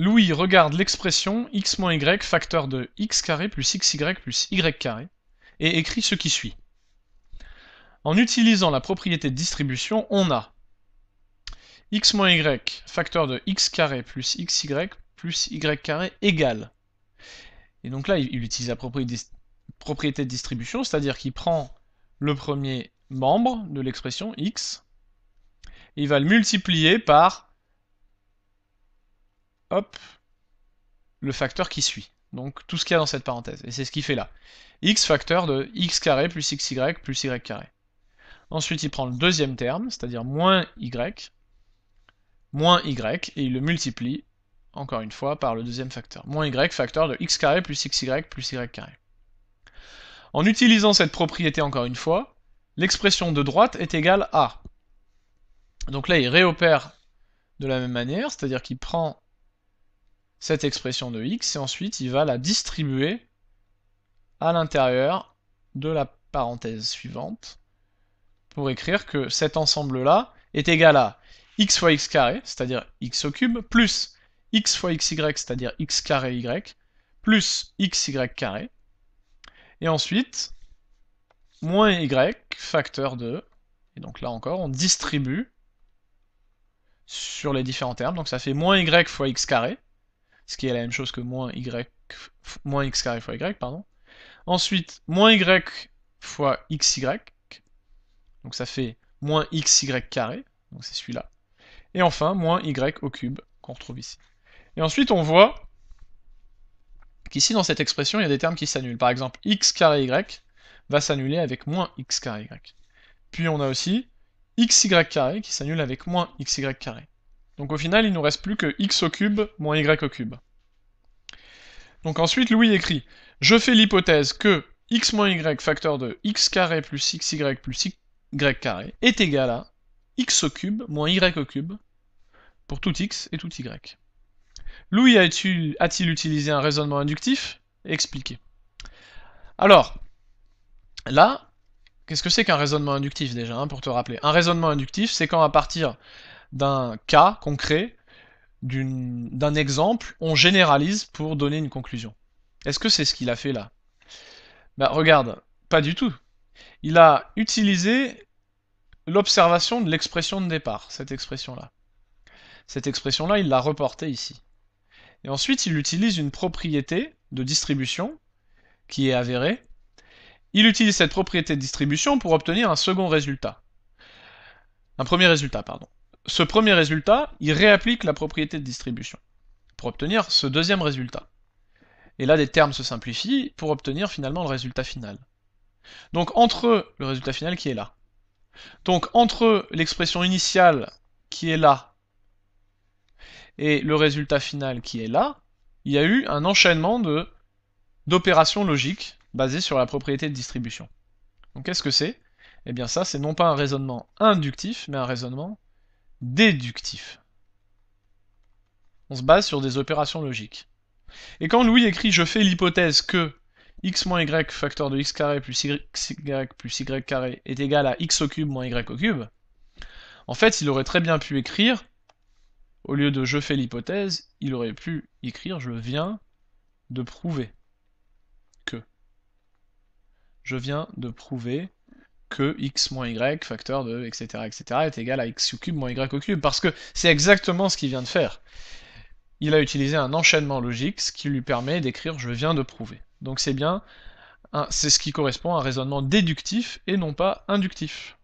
Louis regarde l'expression x y facteur de x carré plus xy plus y carré et écrit ce qui suit. En utilisant la propriété de distribution, on a x y facteur de x carré plus xy plus y carré égale. Et donc là, il utilise la propriété de distribution, c'est-à-dire qu'il prend le premier membre de l'expression x, et il va le multiplier par hop, le facteur qui suit. Donc tout ce qu'il y a dans cette parenthèse. Et c'est ce qu'il fait là. x facteur de x carré plus xy plus y carré. Ensuite, il prend le deuxième terme, c'est-à-dire moins y, moins y, et il le multiplie, encore une fois, par le deuxième facteur. Moins y facteur de x carré plus xy plus y carré. En utilisant cette propriété encore une fois, l'expression de droite est égale à. Donc là, il réopère de la même manière, c'est-à-dire qu'il prend cette expression de x et ensuite il va la distribuer à l'intérieur de la parenthèse suivante pour écrire que cet ensemble-là est égal à x fois x carré, c'est-à-dire x au cube, plus x fois xy, c'est-à-dire x carré y, plus xy carré, et ensuite moins y facteur de, et donc là encore on distribue sur les différents termes, donc ça fait moins y fois x carré, ce qui est la même chose que moins y x carré fois y, pardon. Ensuite, moins y fois xy, donc ça fait moins xy carré, donc c'est celui-là. Et enfin, moins y au cube, qu'on retrouve ici. Et ensuite, on voit qu'ici, dans cette expression, il y a des termes qui s'annulent. Par exemple, x carré y va s'annuler avec moins x carré y. Puis on a aussi xy carré qui s'annule avec moins xy carré. Donc au final, il nous reste plus que x au cube moins y au cube. Donc ensuite, Louis écrit « Je fais l'hypothèse que x moins y facteur de x carré plus xy plus y carré est égal à x au cube moins y au cube pour tout x et tout y. » Louis a-t-il utilisé un raisonnement inductif Expliquez. Alors, là, qu'est-ce que c'est qu'un raisonnement inductif déjà, hein, pour te rappeler Un raisonnement inductif, c'est quand à partir d'un cas concret, d'un exemple, on généralise pour donner une conclusion. Est-ce que c'est ce qu'il a fait là Bah regarde, pas du tout. Il a utilisé l'observation de l'expression de départ, cette expression-là. Cette expression-là, il l'a reportée ici. Et ensuite, il utilise une propriété de distribution qui est avérée. Il utilise cette propriété de distribution pour obtenir un second résultat. Un premier résultat, pardon ce premier résultat, il réapplique la propriété de distribution pour obtenir ce deuxième résultat. Et là, les termes se simplifient pour obtenir finalement le résultat final. Donc entre le résultat final qui est là. Donc entre l'expression initiale qui est là et le résultat final qui est là, il y a eu un enchaînement d'opérations logiques basées sur la propriété de distribution. Donc qu'est-ce que c'est Eh bien ça, c'est non pas un raisonnement inductif, mais un raisonnement déductif. On se base sur des opérations logiques. Et quand Louis écrit « je fais l'hypothèse que x moins y facteur de x carré plus y, plus y carré est égal à x au cube moins y au cube », en fait, il aurait très bien pu écrire, au lieu de « je fais l'hypothèse », il aurait pu écrire « je viens de prouver que ». Je viens de prouver que x moins y, facteur de etc., etc., est égal à x au cube moins y au cube, parce que c'est exactement ce qu'il vient de faire. Il a utilisé un enchaînement logique, ce qui lui permet d'écrire « je viens de prouver ». Donc c'est bien, c'est ce qui correspond à un raisonnement déductif et non pas inductif.